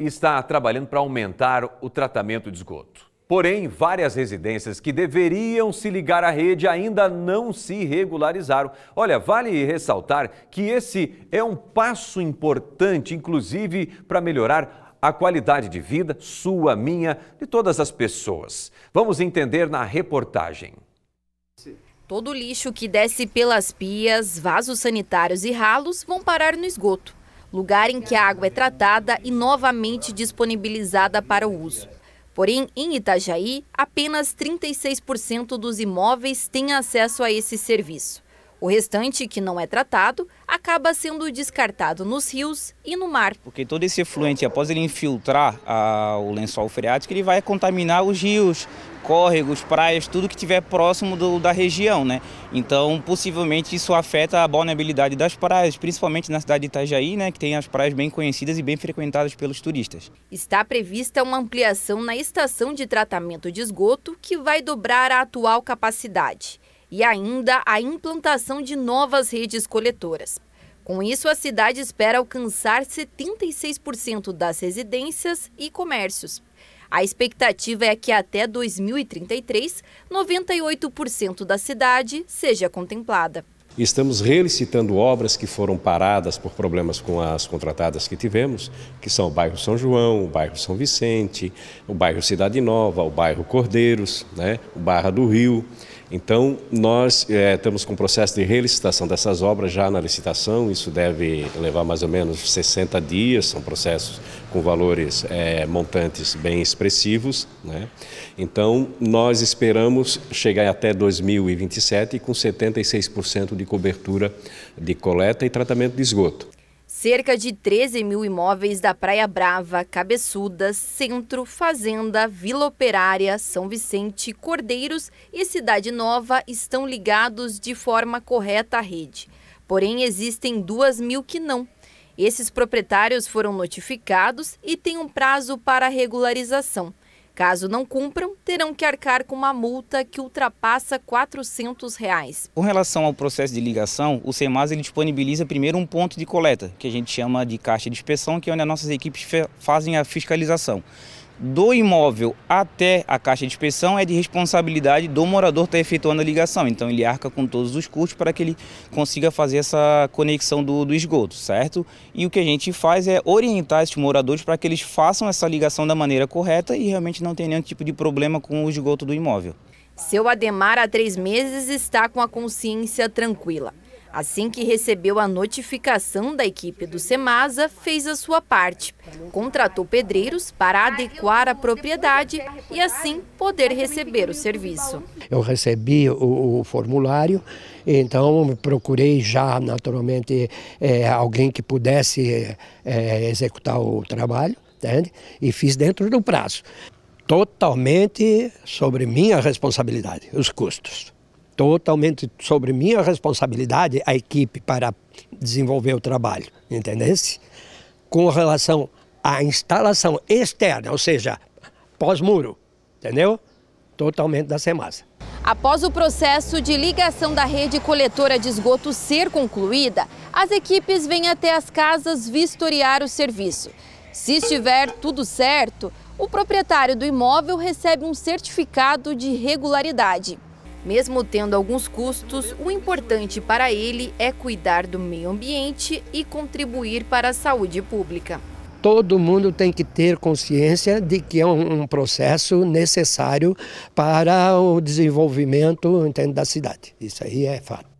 está trabalhando para aumentar o tratamento de esgoto. Porém, várias residências que deveriam se ligar à rede ainda não se regularizaram. Olha, vale ressaltar que esse é um passo importante, inclusive, para melhorar a qualidade de vida, sua, minha, de todas as pessoas. Vamos entender na reportagem. Todo lixo que desce pelas pias, vasos sanitários e ralos vão parar no esgoto lugar em que a água é tratada e novamente disponibilizada para o uso. Porém, em Itajaí, apenas 36% dos imóveis têm acesso a esse serviço. O restante, que não é tratado, acaba sendo descartado nos rios e no mar. Porque todo esse efluente, após ele infiltrar a, ah, o lençol freático, ele vai contaminar os rios, córregos, praias, tudo que tiver próximo do, da região, né? Então, possivelmente isso afeta a vulnerabilidade das praias, principalmente na cidade de Itajaí, né, que tem as praias bem conhecidas e bem frequentadas pelos turistas. Está prevista uma ampliação na estação de tratamento de esgoto, que vai dobrar a atual capacidade, e ainda a implantação de novas redes coletoras. Com isso, a cidade espera alcançar 76% das residências e comércios. A expectativa é que até 2033, 98% da cidade seja contemplada. Estamos relicitando obras que foram paradas por problemas com as contratadas que tivemos, que são o bairro São João, o bairro São Vicente, o bairro Cidade Nova, o bairro Cordeiros, né, o Barra do Rio. Então, nós é, estamos com o processo de relicitação dessas obras já na licitação, isso deve levar mais ou menos 60 dias, são processos com valores é, montantes bem expressivos. Né? Então, nós esperamos chegar até 2027 com 76% de cobertura de coleta e tratamento de esgoto. Cerca de 13 mil imóveis da Praia Brava, Cabeçuda, Centro, Fazenda, Vila Operária, São Vicente, Cordeiros e Cidade Nova estão ligados de forma correta à rede. Porém, existem 2 mil que não. Esses proprietários foram notificados e têm um prazo para regularização. Caso não cumpram, terão que arcar com uma multa que ultrapassa R$ 400. Reais. Com relação ao processo de ligação, o CEMAS ele disponibiliza primeiro um ponto de coleta, que a gente chama de caixa de inspeção, que é onde as nossas equipes fazem a fiscalização do imóvel até a caixa de inspeção é de responsabilidade do morador estar tá efetuando a ligação. Então ele arca com todos os custos para que ele consiga fazer essa conexão do, do esgoto, certo? E o que a gente faz é orientar esses moradores para que eles façam essa ligação da maneira correta e realmente não tenha nenhum tipo de problema com o esgoto do imóvel. Seu Ademar, há três meses, está com a consciência tranquila. Assim que recebeu a notificação da equipe do Semasa, fez a sua parte. Contratou pedreiros para adequar a propriedade e assim poder receber o serviço. Eu recebi o, o formulário, então procurei já naturalmente é, alguém que pudesse é, executar o trabalho. Entende? E fiz dentro do prazo totalmente sobre minha responsabilidade, os custos totalmente sobre minha responsabilidade a equipe para desenvolver o trabalho, entendesse? Com relação à instalação externa, ou seja, pós-muro, entendeu? Totalmente da Semasa. Após o processo de ligação da rede coletora de esgoto ser concluída, as equipes vêm até as casas vistoriar o serviço. Se estiver tudo certo, o proprietário do imóvel recebe um certificado de regularidade. Mesmo tendo alguns custos, o importante para ele é cuidar do meio ambiente e contribuir para a saúde pública. Todo mundo tem que ter consciência de que é um processo necessário para o desenvolvimento da cidade. Isso aí é fato.